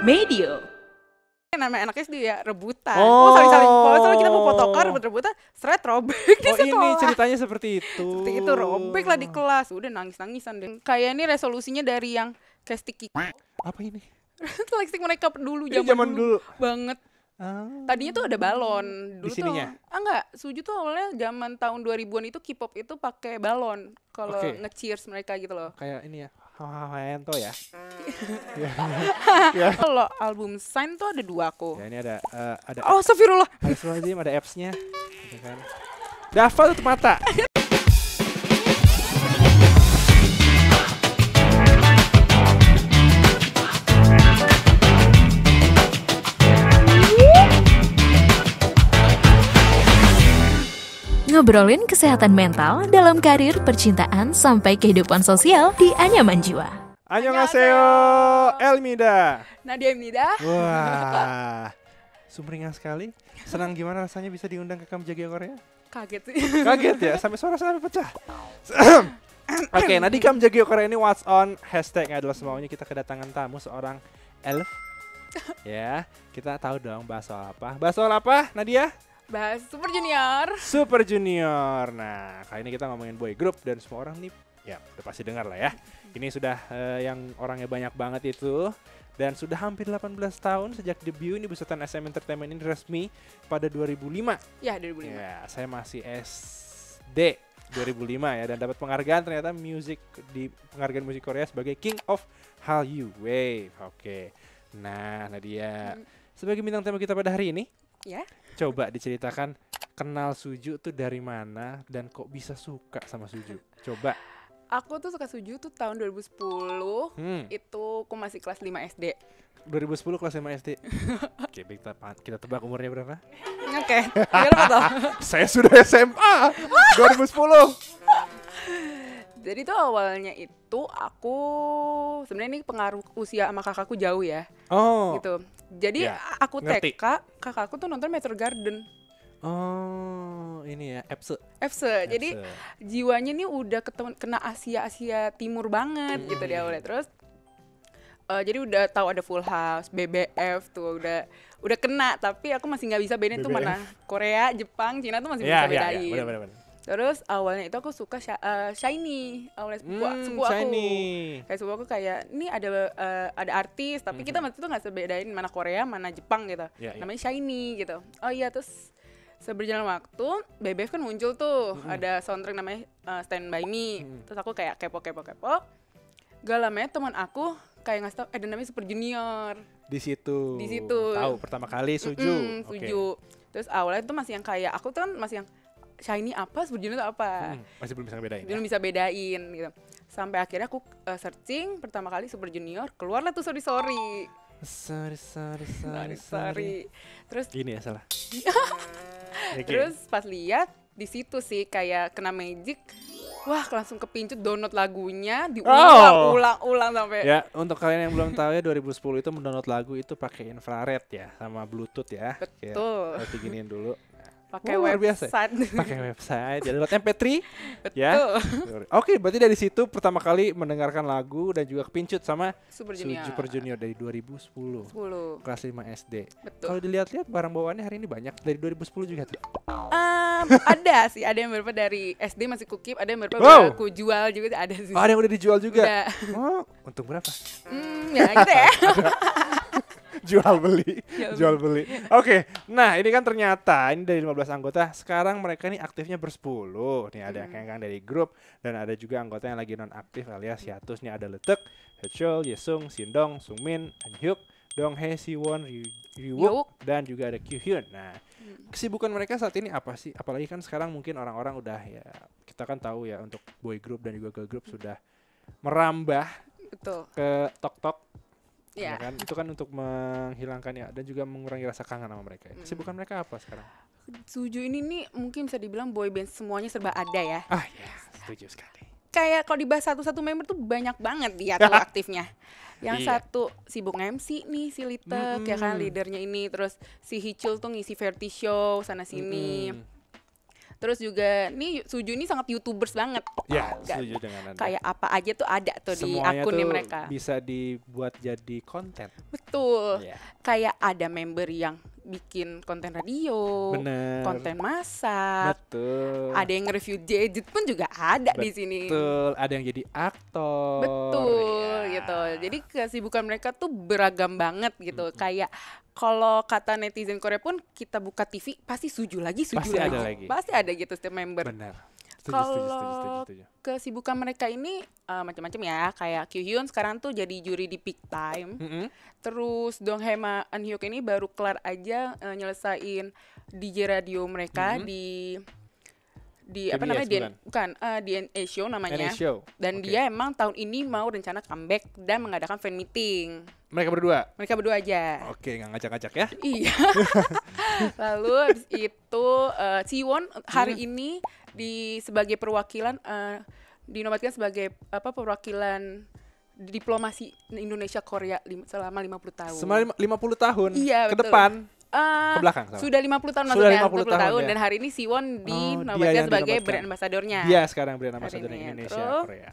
Medio. Nama enaknya sendiri ya, rebutan. Oh, oh saling-saling kalau kita mau fotokar rebut-rebutan, seret robek di oh, ini ceritanya seperti itu. Seperti itu, robek lah di kelas. Udah nangis-nangisan deh. Kayak ini resolusinya dari yang kayak sticky. Apa ini? Lipstick mereka dulu, zaman, zaman dulu. dulu. Banget. Ah. Tadinya tuh ada balon. Dulu Di sininya? Tuh, ah enggak, Suju tuh awalnya zaman tahun 2000-an itu K-pop itu pakai balon kalau okay. nge-cheers mereka gitu loh. Kayak ini ya. Hahaha ya. ya. Kalau album Sign tuh ada dua aku. Ya ini ada uh, ada. Oh, Ada Safirullah ada apps-nya. Dafa gitu kan. tutup mata. Ngobrolin kesehatan mental dalam karir percintaan sampai kehidupan sosial di Anyaman Jiwa. Annyeonghaseyo, Elmida. Nadia Elmida. Wah, sumringah sekali. Senang gimana rasanya bisa diundang ke Kamu Jaga Korea? Kaget sih. Kaget ya, sampai suara sampai pecah. Oke, okay, nah di Kamu Jaga Korea ini what's on hashtagnya adalah semaunya kita kedatangan tamu seorang elf. ya, kita tahu dong bahas soal apa. Bahas soal apa, Nadia? bahas Super Junior. Super Junior. Nah, kali ini kita ngomongin boy group dan semua orang nih ya udah pasti dengar lah ya. Ini sudah uh, yang orangnya banyak banget itu dan sudah hampir 18 tahun sejak debut ini besutan SM Entertainment ini resmi pada 2005. Ya, 2005. Ya, saya masih SD 2005 ya dan dapat penghargaan ternyata music di penghargaan musik Korea sebagai King of Hallyu Wave. Oke. Nah, Nadia, hmm. sebagai bintang tema kita pada hari ini, ya coba diceritakan kenal Suju tuh dari mana dan kok bisa suka sama Suju? Coba. Aku tuh suka Suju tuh tahun 2010. Hmm. Itu aku masih kelas 5 SD. 2010 kelas 5 SD. Oke, okay, kita, kita tebak umurnya berapa? Oke. Okay. Saya sudah SMA 2010 jadi tuh awalnya itu aku sebenarnya ini pengaruh usia sama kakakku jauh ya. Oh. Gitu. Jadi ya, aku ngerti. TK, kakakku tuh nonton Metro Garden. Oh, ini ya Epse. Epse. Jadi jiwanya ini udah ketemu kena Asia Asia Timur banget hmm. gitu di awalnya. Terus uh, jadi udah tahu ada Full House, BBF tuh udah udah kena, tapi aku masih nggak bisa bedain tuh mana Korea, Jepang, Cina tuh masih yeah, bisa ya, ya. bedain. Yeah, yeah. bener, bener Terus awalnya itu aku suka sh uh, eh, shiny, awalnya sepupu, hmm, sepupu shiny. aku. Kayak sepupu aku kayak ini ada uh, ada artis, tapi mm -hmm. kita waktu itu nggak sebedain mana Korea, mana Jepang gitu. Yeah, yeah. Namanya shiny gitu. Oh iya terus seberjalan waktu BBF kan muncul tuh mm -hmm. ada soundtrack namanya uh, Stand By Me. Mm -hmm. Terus aku kayak kepo kepo kepo. Gak lama ya, teman aku kayak ngasih tau ada namanya Super Junior. Di situ. Di situ. Tahu pertama kali suju. Mm -hmm, suju. Okay. Terus awalnya itu masih yang kayak aku tuh kan masih yang shiny apa Virgin itu apa hmm, masih belum bisa bedain belum ya? bisa bedain gitu sampai akhirnya aku uh, searching pertama kali Super Junior keluarlah tuh sorry sorry sorry sorry sorry sorry, terus gini ya salah ya, terus pas lihat di situ sih kayak kena magic Wah, langsung kepincut download lagunya diulang-ulang-ulang oh. sampai. Ya, untuk kalian yang belum tahu ya 2010 itu mendownload lagu itu pakai infrared ya sama bluetooth ya. Betul. Kayak, giniin dulu pakai oh, website. Pakai website. Jadi download MP3 ya. Oke, berarti dari situ pertama kali mendengarkan lagu dan juga kepincut sama Super Junior, Super Junior dari 2010. 10. Kelas 5 SD. Kalau dilihat-lihat barang bawaannya hari ini banyak dari 2010 juga tuh. Um, ada sih, ada yang berapa dari SD masih kukip, ada yang berapa wow. aku jual juga ada sih. Oh, ada yang udah dijual juga. Udah. Oh, untung berapa? Hmm, ya gitu ya. jual beli jual beli oke okay. nah ini kan ternyata ini dari 15 anggota sekarang mereka ini aktifnya bersepuluh nih ada hmm. kengkang kan dari grup dan ada juga anggota yang lagi non aktif alias hiatus nih ada letek Hechul, Yesung, Sindong, Sungmin, dan Hyuk Dong Hae Siwon, Ryuwook, dan juga ada Kyuhyun. Nah, hmm. kesibukan mereka saat ini apa sih? Apalagi kan sekarang mungkin orang-orang udah ya kita kan tahu ya untuk boy group dan juga girl group sudah merambah Betul. ke tok tok yeah. ya kan itu kan untuk menghilangkan ya dan juga mengurangi rasa kangen sama mereka ya. Mm. kesibukan mereka apa sekarang tujuh ini nih mungkin bisa dibilang boy band semuanya serba ada ya ah ya setuju sekali kayak kalau dibahas satu-satu member tuh banyak banget dia tuh aktifnya. Yang iya. satu sibuk MC nih si Litek mm -hmm. ya kan leadernya ini terus si hichul tuh ngisi variety show sana sini. Mm -hmm terus juga nih Suju ini sangat youtubers banget ya setuju dengan anda kayak apa aja tuh ada tuh Semuanya di akunnya tuh mereka bisa dibuat jadi konten betul yeah. kayak ada member yang bikin konten radio, Bener. konten masak, Betul. ada yang nge review gadget pun juga ada Betul. di sini. Betul, ada yang jadi aktor. Betul gitu. Iya. Jadi kesibukan mereka tuh beragam banget gitu. -hmm. Kayak kalau kata netizen Korea pun kita buka TV pasti suju lagi, suju pasti lagi. Ada lagi. Pasti ada gitu setiap member. Benar. Kalau kesibukan mereka ini uh, macam-macam ya, kayak Kyuhyun sekarang tuh jadi juri di Peak Time. Mm -hmm. Terus Dong Hema Eun Hyuk ini baru kelar aja uh, nyelesain DJ radio mereka mm -hmm. di di apa namanya di bukan uh, eh, NA Show namanya. NA Show. Dan okay. dia emang tahun ini mau rencana comeback dan mengadakan fan meeting. Mereka berdua. Mereka berdua aja. Oke, okay, nggak ngajak-ngajak ya? Iya. Lalu abis itu uh, eh, Siwon hari hmm. ini di sebagai perwakilan uh, dinobatkan sebagai apa perwakilan diplomasi Indonesia Korea selama selama 50 tahun. Selama 50 tahun iya, ke betul. depan Uh, ke belakang sama. Sudah 50 tahun sudah maksudnya, 50, 50 tahun, ya. dan hari ini Siwon oh, di oh, sebagai dinobatkan. brand ambassadornya. Dia sekarang brand ambassador Indonesia Korea.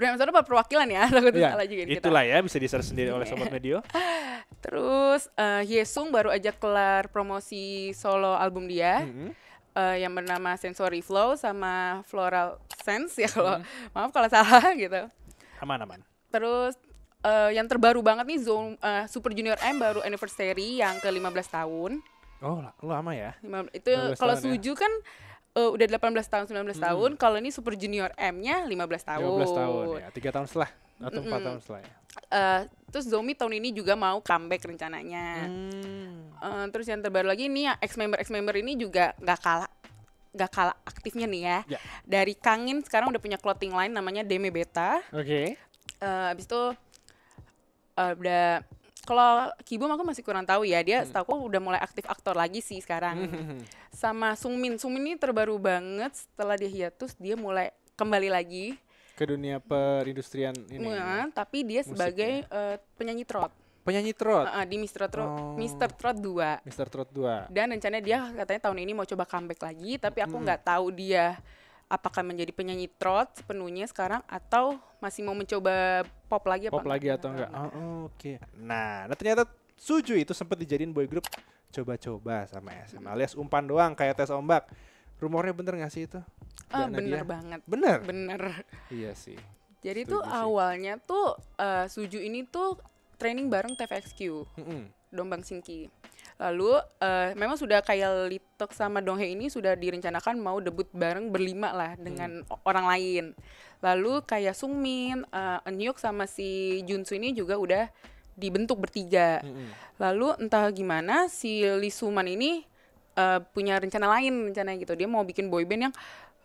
Brand ambassador apa perwakilan ya? Takut ya, salah juga kita. Itulah ya bisa di sendiri oleh iya. sobat medio. Terus uh, eh, Yesung baru aja kelar promosi solo album dia. Mm -hmm uh, yang bernama Sensory Flow sama Floral Sense ya kalau hmm. maaf kalau salah gitu. Aman aman. Terus uh, yang terbaru banget nih Zone uh, Super Junior M baru anniversary yang ke-15 tahun. Oh, lama ya. itu kalau Suju ya. kan uh, udah 18 tahun, 19 hmm. tahun. Kalau ini Super Junior M-nya 15 tahun. 15 tahun ya, 3 tahun setelah atau mm -mm. tahun setelah ya. Uh, terus Zomi tahun ini juga mau comeback rencananya. Hmm. Uh, terus yang terbaru lagi nih ex member ex member ini juga gak kalah gak kalah aktifnya nih ya. Yeah. Dari Kangin sekarang udah punya clothing line namanya Deme Beta. Oke. Okay. Uh, abis itu uh, udah kalau Kibum aku masih kurang tahu ya dia hmm. setahu aku udah mulai aktif aktor lagi sih sekarang hmm. sama Sungmin Sungmin ini terbaru banget setelah dia hiatus dia mulai kembali lagi ke dunia perindustrian ini nah, tapi dia sebagai ya. uh, penyanyi trot penyanyi trot uh, uh, di Mister Trot oh. Mister Trot 2 Mister Trot 2 dan rencananya dia katanya tahun ini mau coba comeback lagi tapi aku hmm. nggak hmm. tahu dia apakah menjadi penyanyi trot sepenuhnya sekarang atau masih mau mencoba pop lagi apa pop enggak? lagi atau enggak, enggak. oh, ah. oke okay. nah, nah ternyata Suju itu sempat dijadiin boy group coba-coba sama SM hmm. alias umpan doang kayak tes ombak rumornya bener gak sih itu Ah, bener banget bener bener iya sih jadi Setuju tuh sih. awalnya tuh uh, Suju ini tuh training bareng TVXQ mm -hmm. Dombang Singki Lalu uh, memang sudah kayak Litok sama Donghae ini sudah direncanakan mau debut bareng berlima lah dengan hmm. orang lain. Lalu kayak Sungmin, uh, eh, Enyuk sama si Junsu ini juga udah dibentuk bertiga. Hmm. Lalu entah gimana si Lee Suman ini Eh, punya rencana lain rencana gitu dia mau bikin boyband yang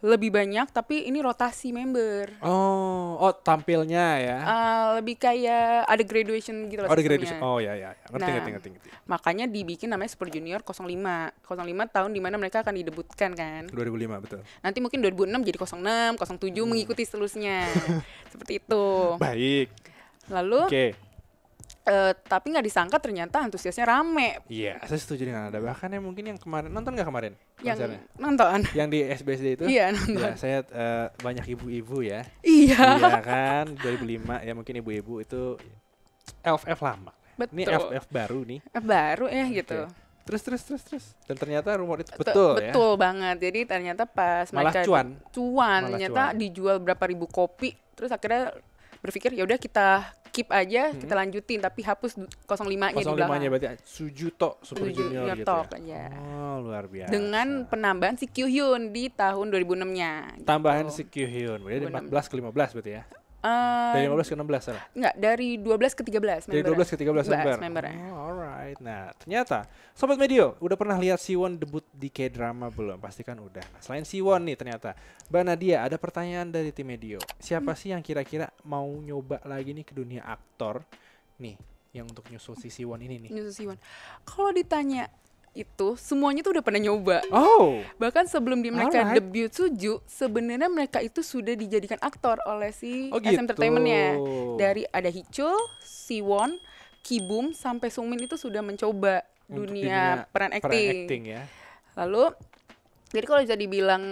lebih banyak tapi ini rotasi member oh oh tampilnya ya uh, lebih kayak ada graduation gitu oh ada graduation oh ya ya, ya. Ngerti, nah, ngerti, ngerti ngerti makanya dibikin namanya Super Junior 05 05 tahun dimana mereka akan didebutkan kan 2005 betul nanti mungkin 2006 jadi 06 07 hmm. mengikuti seterusnya seperti itu baik lalu okay. Uh, tapi nggak disangka ternyata antusiasnya rame. Iya, yeah, saya setuju dengan Anda. Bahkan ya mungkin yang kemarin nonton nggak kemarin? Yang konsernya? nonton. Yang di SBSD itu? Iya, nonton. Ya, saya uh, banyak ibu-ibu ya. Iya. Yeah. Iya kan, 2005 ya mungkin ibu-ibu itu FF lama. Betul. Ini FF baru nih. F baru ya gitu. Okay. Terus terus terus terus. Dan ternyata rumor itu betul, betul ya. Betul banget. Jadi ternyata pas Malah mereka cuan. Cuan, Malah ternyata cuan. dijual berapa ribu kopi, terus akhirnya berpikir ya udah kita keep aja hmm. kita lanjutin tapi hapus 05-nya 05 di belakang. 05-nya berarti ah, Sujuto Super Suju Junior, junior gitu top, ya. ya. Oh, luar biasa. Dengan penambahan si Kyuhyun di tahun 2006-nya. Gitu. Tambahan si Kyuhyun berarti dari 14 ke 15 berarti ya dari dari eh, 15 ke 16 sana? Enggak, dari 12 ke 13 member. Dari 12 ke 13 member. member. Oh, alright. Nah, ternyata sobat Medio udah pernah lihat Siwon debut di K-drama belum? Pastikan udah. Nah, selain Siwon nih ternyata, Mbak Nadia ada pertanyaan dari tim Medio. Siapa hmm. sih yang kira-kira mau nyoba lagi nih ke dunia aktor? Nih, yang untuk nyusul si Siwon ini nih. Nyusul Siwon. Kalau ditanya itu semuanya tuh udah pernah nyoba. Oh. Bahkan sebelum di mereka Alright. debut Suju, sebenarnya mereka itu sudah dijadikan aktor oleh si oh, gitu. SM Entertainmentnya. Dari ada Hichul, Siwon, Kibum sampai Sungmin itu sudah mencoba dunia, dunia peran acting. Peran acting ya. Lalu jadi kalau bisa dibilang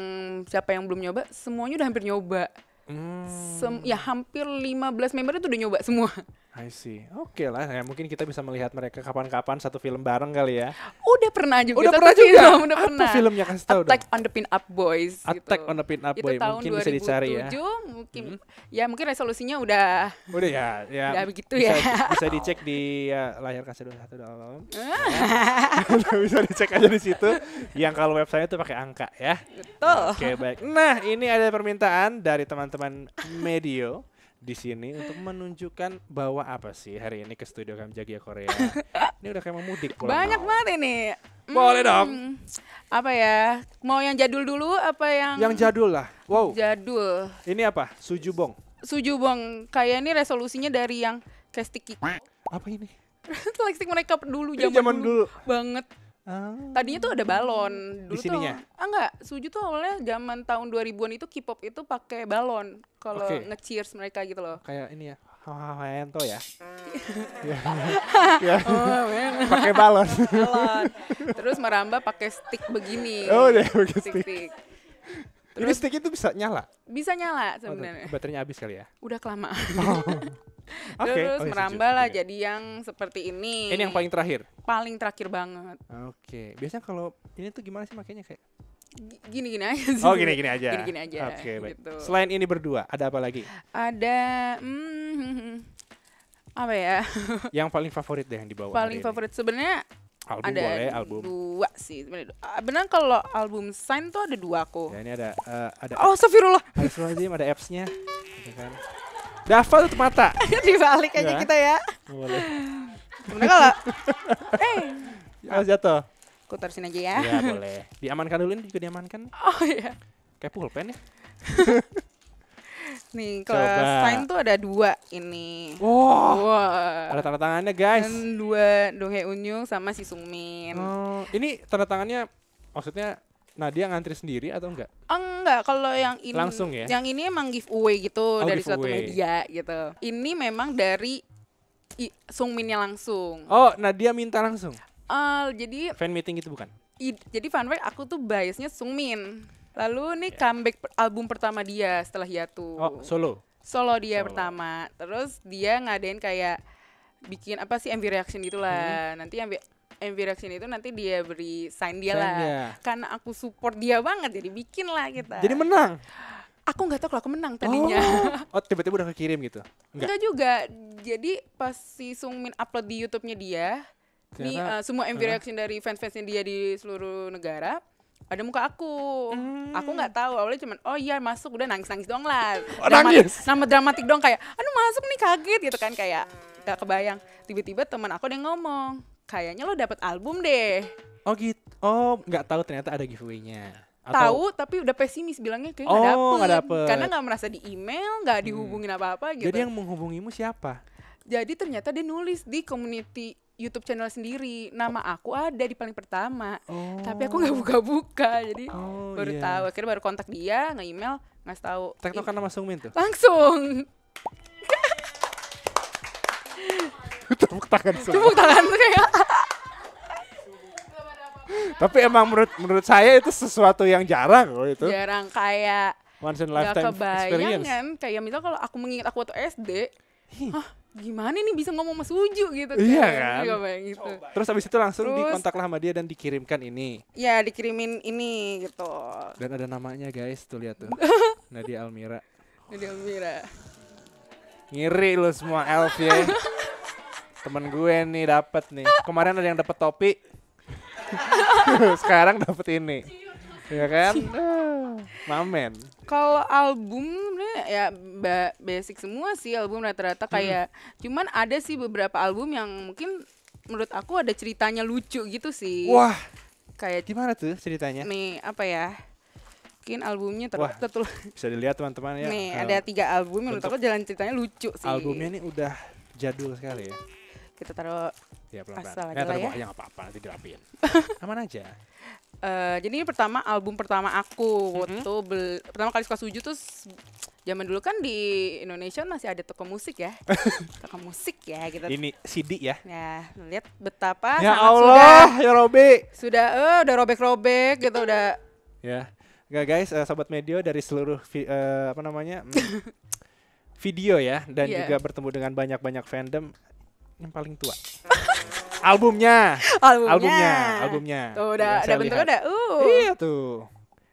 siapa yang belum nyoba, semuanya udah hampir nyoba. Hmm. Sem ya hampir 15 member itu udah nyoba semua. I see. Oke okay lah, ya mungkin kita bisa melihat mereka kapan-kapan satu film bareng kali ya. Udah pernah juga. Udah pernah juga. Film, udah Apa pernah. filmnya kasih tahu Attack dong. on the Pin-Up Boys. Attack gitu. on the Pin-Up Boys. Mungkin 2007, bisa dicari ya. Mungkin hmm. ya mungkin resolusinya udah. Udah ya, ya. Udah begitu bisa, ya. Bisa dicek di ya, layar kasih dua satu dalam. Ah. Bisa dicek aja di situ. Yang kalau websitenya tuh pakai angka ya. Betul. Oke okay, baik. Nah ini ada permintaan dari teman-teman Medio di sini untuk menunjukkan bahwa apa sih hari ini ke studio kami Jagia Korea. ini udah kayak mau mudik Banyak mau. banget ini. Boleh hmm, dong. Apa ya? Mau yang jadul dulu apa yang Yang jadul lah. Wow. Jadul. Ini apa? Suju Sujubong. Sujubong. Kayak ini resolusinya dari yang Kestik Apa ini? Lexing mereka dulu zaman, zaman dulu banget. Ah. Tadinya tuh ada balon dulu Di sininya? tuh. Ah enggak, Suju tuh awalnya zaman tahun 2000-an itu K-pop itu pakai balon kalau okay. nge-cheers mereka gitu loh. Kayak ini ya. Hawento ya. ya. Oh, pakai balon. Terus merambah pakai stick begini. Oh, ya pakai stick. stick. Terus, stick itu bisa nyala? Bisa nyala oh, sebenarnya. Oh, baterainya habis kali ya? Udah kelamaan. Oh okay. terus oh, iya, merambah lah okay. jadi yang seperti ini ini yang paling terakhir paling terakhir banget oke okay. biasanya kalau ini tuh gimana sih makanya kayak gini-gini aja sih. Oh, gini-gini aja. Gini-gini aja. Oke, okay, baik. Gitu. Selain ini berdua, ada apa lagi? Ada hmm, apa ya? yang paling favorit deh yang dibawa. Paling favorit sebenarnya album ada boleh, album. Dua sih sebenarnya. Ah, benar kalau album Sign tuh ada dua aku. Ya, ini ada uh, ada Oh, Astagfirullah. Astagfirullahaladzim ada apps-nya. Kan? Dava tutup mata. Dibalik aja ya. kita ya. Boleh. Gimana kalau? eh. Harus ya, jatuh. Aku taruh sini aja ya. Iya boleh. Diamankan dulu ini juga diamankan. Oh iya. Kayak pulpen ya. Nih kelas sign tuh ada dua ini. Wow. Ada tanda tangannya guys. Dan dua Dohe Unyung sama si Sungmin. Oh, ini tanda tangannya maksudnya Nadia ngantri sendiri atau enggak? Eng enggak kalau yang ini langsung ya yang ini emang giveaway gitu oh, dari giveaway. suatu media gitu ini memang dari I, Sungminnya langsung oh nah dia minta langsung uh, jadi fan meeting itu bukan i, jadi fanway aku tuh biasnya Sungmin lalu nih yeah. comeback album pertama dia setelah Yatu oh solo solo dia solo. pertama terus dia ngadain kayak bikin apa sih MV reaction gitulah hmm. nanti MV MV Reaction itu nanti dia beri sign dia lah. Karena aku support dia banget jadi bikin lah kita. Jadi menang. Aku nggak tahu kalau aku menang tadinya. Oh, oh tiba-tiba udah kekirim gitu. Enggak. Enggak juga. Jadi pas si Sungmin upload di YouTube-nya dia, di eh, semua MV uh-huh. reaction dari fans-fansnya dia di seluruh negara, ada muka aku. Hmm. Aku nggak tahu. Awalnya cuman oh iya masuk udah nangis-nangis dong lah. Oh, nangis. Nama dramatik dong kayak aduh masuk nih kaget gitu kan kayak nggak kebayang. Tiba-tiba teman aku ada yang ngomong, kayaknya lo dapet album deh. Oh gitu. Oh, nggak tahu ternyata ada giveaway-nya. Atau... Tahu tapi udah pesimis bilangnya kayak oh, gak dapet. dapet. Karena nggak merasa di email, nggak hmm. dihubungin apa-apa gitu. Jadi yang menghubungimu siapa? Jadi ternyata dia nulis di community YouTube channel sendiri. Nama oh. aku ada di paling pertama. Oh. Tapi aku oh. nggak buka-buka. Jadi oh, baru yeah. tahu. Akhirnya baru kontak dia, nge-email, nggak tahu. Tektokan nama Sungmin tuh. Langsung. tepuk tangan semua. Tepuk tangan kayak. Tapi emang menurut menurut saya itu sesuatu yang jarang loh itu. Jarang kayak once in lifetime experience. Kan? kayak misal kalau aku mengingat aku waktu SD, hah gimana nih bisa ngomong sama Suju gitu kan. Iya kan? gitu. Terus abis itu langsung Terus, dikontak lah sama dia dan dikirimkan ini. Ya dikirimin ini gitu. Dan ada namanya guys tuh lihat tuh. Nadia Almira. Nadia Almira. Ngiri lu semua elf ya. Temen gue nih dapat nih. Kemarin ada yang dapat topi. Sekarang dapat ini. Ya kan? Ah, mamen. Kalau album ya basic semua sih album rata-rata hmm. kayak hmm. cuman ada sih beberapa album yang mungkin menurut aku ada ceritanya lucu gitu sih. Wah. Kayak gimana tuh ceritanya? Nih, apa ya? mungkin albumnya terus Wah, bisa dilihat teman-teman ya nih ada tiga album menurut aku jalan ceritanya lucu sih albumnya ini udah jadul sekali ya kita taruh ya, pelan asal aja ya, ya. apa-apa nanti dirapiin. Aman aja. Uh, jadi ini pertama album pertama aku mhm. waktu mm -hmm. bel pertama kali suka suju tuh zaman dulu kan di Indonesia masih ada toko musik ya toko musik ya gitu ini CD ya ya lihat betapa ya Allah sudah, ya Robi sudah eh uh, udah robek-robek gitu udah ya Gak guys, uh, sobat media dari seluruh uh, apa namanya mm, video ya dan yeah. juga bertemu dengan banyak-banyak fandom yang paling tua. albumnya. albumnya. Albumnya. Albumnya. Tuh udah ya, udah bentuknya udah. Uh. Iya tuh.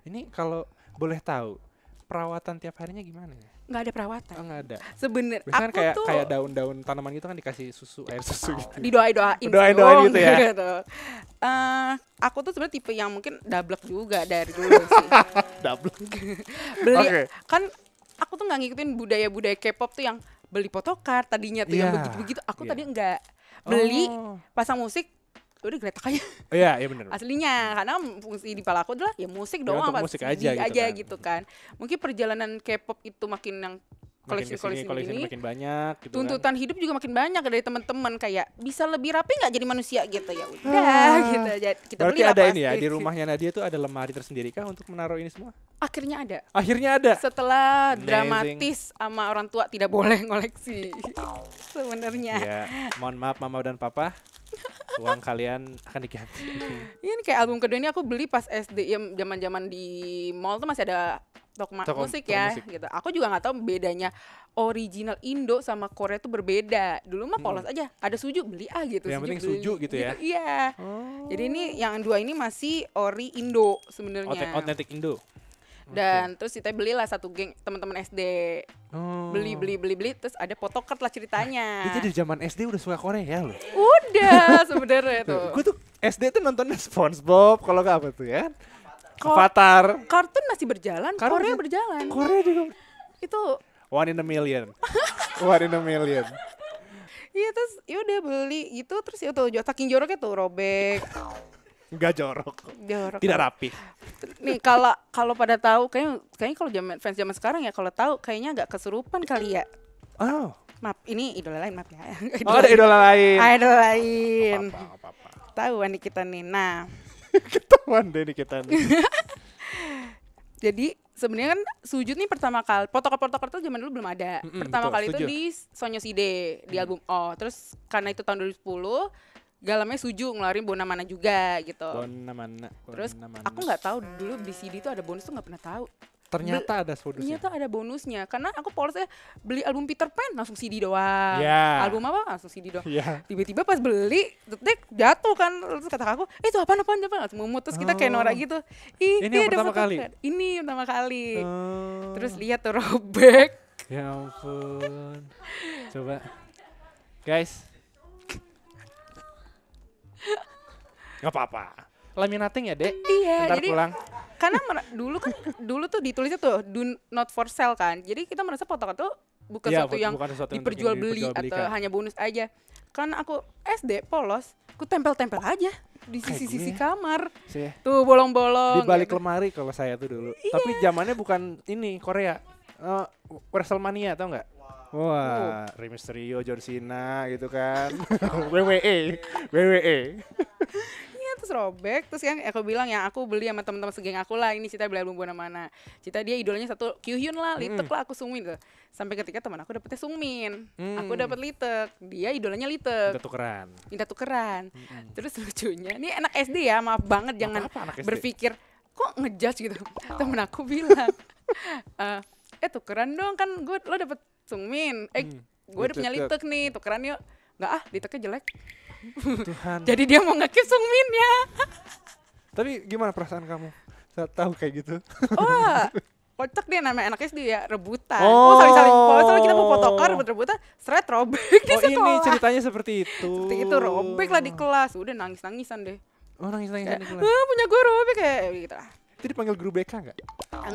Ini kalau boleh tahu perawatan tiap harinya gimana ya? Nggak ada perawatan. Oh, nggak ada. sebenarnya aku kayak tuh... kayak daun-daun tanaman gitu kan dikasih susu air susu oh, gitu. Didoain doain. Doain doain gitu ya. gitu. Uh, aku tuh sebenarnya tipe yang mungkin double juga dari dulu sih. double Beli okay. kan aku tuh nggak ngikutin budaya-budaya K-pop tuh yang beli fotokart tadinya tuh yeah. yang iya. begitu-begitu. Aku yeah. tadi enggak beli oh. pasang musik udah geretak aja. Oh, iya, iya bener. Aslinya karena fungsi di pala aku adalah ya musik ya, doang apa musik aja, gitu, aja kan. gitu kan. Mungkin perjalanan K-pop itu makin yang koleksi koleksi ini makin banyak gitu kan. tuntutan kan. hidup juga makin banyak dari teman-teman kayak bisa lebih rapi nggak jadi manusia gitu ya udah ah. gitu kita Berarti beli ada ini ya di rumahnya Nadia tuh ada lemari tersendiri kan untuk menaruh ini semua akhirnya ada akhirnya ada setelah Amazing. dramatis sama orang tua tidak boleh koleksi sebenarnya ya mohon maaf mama dan papa uang kalian akan diganti. Ini kayak album kedua ini aku beli pas SD ya zaman-zaman di mall tuh masih ada toko, toko musik toko ya musik. gitu. Aku juga nggak tahu bedanya original Indo sama Korea itu berbeda. Dulu mah polos hmm. aja, ada suju beli ah gitu. Yang suju, penting suju gitu ya. Gitu, iya. Oh. Jadi ini yang dua ini masih ori Indo sebenarnya. Otentik Indo dan okay. terus kita belilah satu geng teman-teman SD oh. beli beli beli beli terus ada potokat lah ceritanya Itu di zaman SD udah suka Korea ya loh udah sebenarnya tuh gue tuh SD tuh nontonnya SpongeBob kalau nggak apa tuh ya Ko Avatar. Kartun masih berjalan, Kartun Korea berjalan. Korea juga. Itu one in a million. one in a million. Iya terus yaudah beli gitu terus ya tuh saking joroknya tuh robek. Enggak jorok. jorok. Tidak rapi. Nih kalau kalau pada tahu kayaknya kayaknya kalau zaman fans zaman sekarang ya kalau tahu kayaknya agak kesurupan kali ya. Oh. Maaf, ini idola lain maaf ya. idola oh, ada idola lain. Idola lain. Apa-apa. Tahu nih kita nih. Nah, ketahuan deh nih kita nih. Jadi sebenarnya kan sujud nih pertama kali protokol-protokol itu zaman dulu belum ada. Mm-mm, pertama betul, kali sujud. itu di Sonyo Side di mm. album Oh. Terus karena itu tahun 2010 galamnya suju ngeluarin Bona Mana juga gitu. Bona Mana. Bona Terus mana. aku nggak tahu dulu di CD itu ada bonus tuh nggak pernah tahu. Ternyata Be ada bonusnya. Ternyata ada bonusnya. Karena aku polosnya beli album Peter Pan langsung CD doang. Yeah. Album apa langsung CD doang. tiba Tiba-tiba pas beli, detik jatuh kan. Terus kata aku, eh, itu apa apaan apa langsung memutus terus kita oh. kayak Nora gitu. Ih, ini yang pertama kali. Kan. Ini pertama kali. Oh. Terus lihat tuh robek. Ya ampun. Coba. Guys. Gak apa-apa. Laminating ya, Dek? Iya, Ntar jadi pulang karena dulu kan dulu tuh ditulisnya tuh do not for sale kan jadi kita merasa potongan tuh bukan ya, sesuatu yang bukan diperjual beli atau hanya bonus aja kan aku SD polos aku tempel-tempel aja di sisi-sisi kamar Sih. tuh bolong-bolong di balik gitu. lemari kalau saya tuh dulu iya. tapi zamannya bukan ini Korea uh, Wrestlemania tau nggak Wah, wow, oh. Rey Mysterio, John Cena gitu kan. WWE, WWE. terus robek terus yang aku bilang ya aku beli sama teman-teman segeng aku lah ini cita beli album buana mana cita dia idolanya satu Kyuhyun lah Litek mm. lah aku Sungmin tuh sampai ketika teman aku dapetnya Sungmin mm. aku hmm. dapet Litek dia idolanya Litek minta tukeran minta tukeran mm. terus lucunya ini enak SD ya maaf banget maaf jangan apa, berpikir kok ngejudge gitu temen aku bilang uh, eh tukeran dong kan gue lo dapet Sungmin eh hmm. gue udah punya iya, Litek nih tukeran yuk nggak ah Liteknya jelek Tuhan. Jadi dia mau ngekip Min ya. Tapi gimana perasaan kamu saat tahu kayak gitu? oh, kocak dia namanya enaknya sih dia rebutan. Oh. oh, saling saling. kita mau fotokar rebut rebutan, seret robek di oh, ini ceritanya seperti itu. Seperti itu robek lah di kelas, udah nangis nangisan deh. Oh nangis nangisan di kelas. Ah, punya guru robek kayak gitu lah. Jadi panggil guru BK nggak?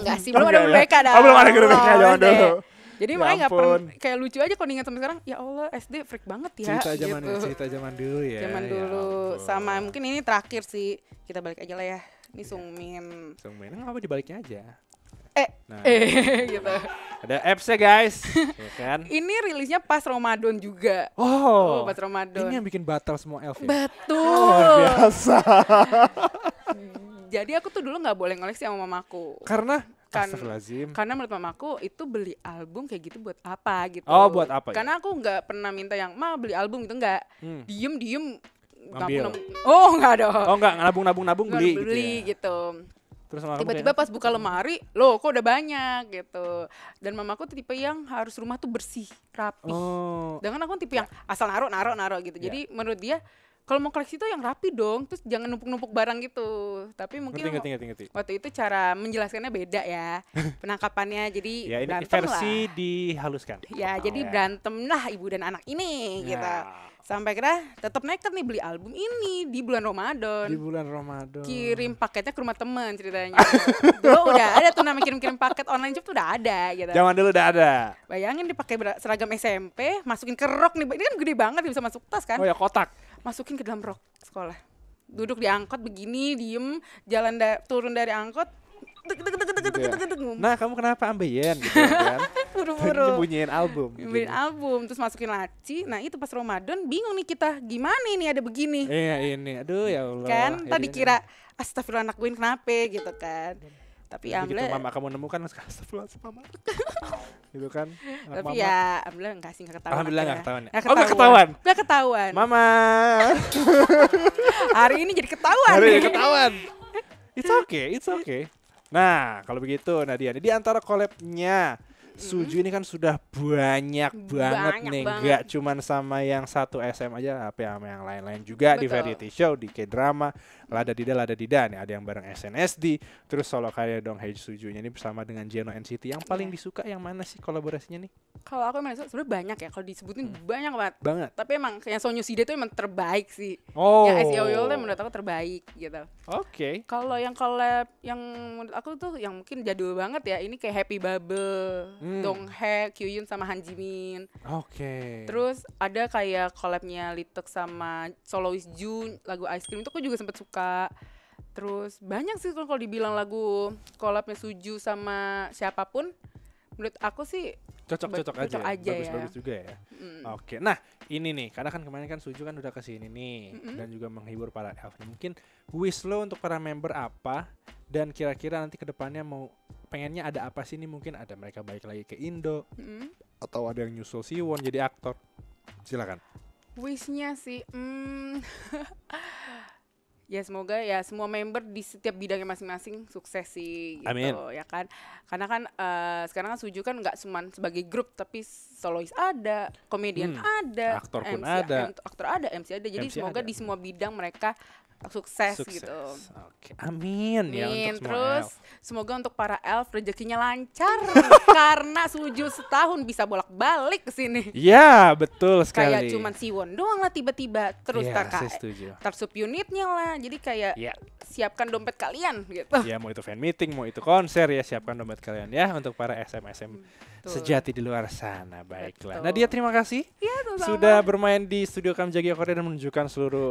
Enggak sih, belum ada guru BK dah. Oh, belum ada guru BK, jangan dulu. Jadi ya makanya nggak pernah kayak lucu aja kalau ingat sampai sekarang. Ya Allah SD freak banget ya. Cerita zaman gitu. cerita zaman dulu ya. Zaman ya dulu ya sama mungkin ini terakhir sih kita balik aja lah ya. Ini iya. Sungmin. Sungmin apa dibaliknya aja? Eh, nah, eh gitu. Ada apps ya guys, ya kan? Ini rilisnya pas Ramadan juga. Oh, oh pas Ramadan. Ini yang bikin batal semua elf ya? Betul. Oh, biasa. Jadi aku tuh dulu nggak boleh ngoleksi sama mamaku. Karena kan karena menurut mamaku itu beli album kayak gitu buat apa gitu oh buat apa ya? karena aku nggak pernah minta yang ma beli album itu nggak hmm. diem diem ngambil oh nggak dong? oh nggak nabung nabung nabung beli gitu beli gitu, ya. gitu tiba-tiba pas buka lemari loh kok udah banyak gitu dan mamaku tuh tipe yang harus rumah tuh bersih rapi oh. dengan aku tipe yang asal naruh naruh naruh gitu yeah. jadi menurut dia kalau mau koleksi itu yang rapi dong terus jangan numpuk-numpuk barang gitu tapi mungkin ngerti, ngerti, ngerti, waktu itu cara menjelaskannya beda ya penangkapannya jadi ya, ini berantem versi lah. dihaluskan ya oh, jadi ya. berantem lah ibu dan anak ini ya. gitu sampai kira tetap nekat nih beli album ini di bulan Ramadan di bulan Ramadan kirim paketnya ke rumah teman ceritanya dulu udah ada tuh nama kirim-kirim paket online shop tuh udah ada gitu zaman dulu udah ada bayangin dipakai seragam SMP masukin ke rok nih ini kan gede banget bisa masuk tas kan oh ya kotak masukin ke dalam rok sekolah duduk di angkot begini diem jalan da turun dari angkot deg deg deg deg deg deg deg nah kamu kenapa ambeien gitu ya kan buru-buru album gitu. bunyiin album terus masukin laci nah itu pas Ramadan bingung nih kita gimana ini ada begini iya ini aduh ya Allah kan tadi kira astagfirullah anak gue kenapa gitu kan tapi Jadi gitu, mama kamu nemukan astagfirullah gitu kan anak tapi mama. ya alhamdulillah enggak sih enggak ketahuan alhamdulillah enggak ketahuan, ya. Oh, ketahuan. oh enggak ketahuan enggak ketahuan mama hari ini jadi ketahuan hari ini ketahuan it's okay it's okay nah kalau begitu Nadia di antara kolabnya Suju ini kan sudah banyak banget banyak nih, nggak cuma sama yang satu SM aja, tapi sama yang lain-lain juga Betul. di variety show, di K-drama, Lada Dida Lada Dida nih, ada yang bareng SNSD, terus solo karya Dong Hey Sujunya ini bersama dengan Jeno NCT. Yang paling yeah. disuka yang mana sih kolaborasinya nih? kalau aku emang sebenarnya banyak ya kalau disebutin hmm. banyak banget. Banget. Tapi emang kayak Sonyo Sida itu emang terbaik sih. Oh. Yang SEO itu menurut aku terbaik gitu. Oke. Okay. Kalau yang collab yang menurut aku tuh yang mungkin jadul banget ya ini kayak Happy Bubble, hmm. Dong Hae, Kyuyun sama Han Jimin. Oke. Okay. Terus ada kayak collabnya Litek sama Soloist Jun lagu Ice Cream itu aku juga sempet suka. Terus banyak sih kalau dibilang lagu collabnya Suju sama siapapun menurut aku sih cocok cocok ya, aja, aja bagus ya. bagus juga ya mm. oke nah ini nih karena kan kemarin kan suju kan udah kesini nih mm -hmm. dan juga menghibur para elf nah, mungkin wish lo untuk para member apa dan kira-kira nanti kedepannya mau pengennya ada apa sih ini? mungkin ada mereka balik lagi ke Indo mm atau ada yang nyusul Siwon jadi aktor silakan wishnya sih mm, ya semoga ya semua member di setiap bidangnya masing-masing sukses sih gitu Amin. ya kan karena kan uh, sekarang kan Suju kan nggak cuma sebagai grup tapi solois ada komedian hmm, ada aktor MC, pun ada aktor ada MC ada jadi MC semoga ada. di semua bidang mereka sukses, sukses. gitu. Oke. Amin, Amin ya untuk Terus elf. semoga untuk para elf rezekinya lancar karena suju setahun bisa bolak-balik ke sini. Iya, betul sekali. Kayak cuman Siwon doang lah tiba-tiba terus yeah, kakak. Eh, Tersup unitnya lah. Jadi kayak yeah. siapkan dompet kalian gitu. Ya, mau itu fan meeting, mau itu konser ya siapkan dompet kalian ya untuk para SM SM. Hmm Betul. sejati di luar sana. Baiklah. Betul. Nadia terima kasih ya, sudah bermain di studio Kamjagia Korea dan menunjukkan seluruh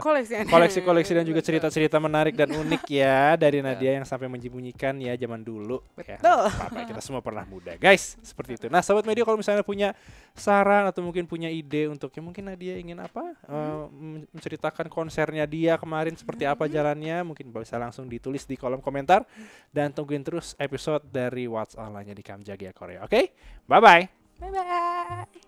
uh, koleksi-koleksi dan juga cerita-cerita menarik dan unik ya dari Nadia yang sampai menyembunyikan ya zaman dulu. Ya, Betul. Ya, apa kita semua pernah muda, guys. Seperti itu. Nah, sahabat media kalau misalnya punya saran atau mungkin punya ide untuk ya mungkin Nadia ingin apa uh, menceritakan konsernya dia kemarin seperti apa hmm. jalannya, mungkin bisa langsung ditulis di kolom komentar dan tungguin terus episode dari WhatsApp lainnya di Kamjagia Korea. Oke? Okay? Bye bye. Bye bye.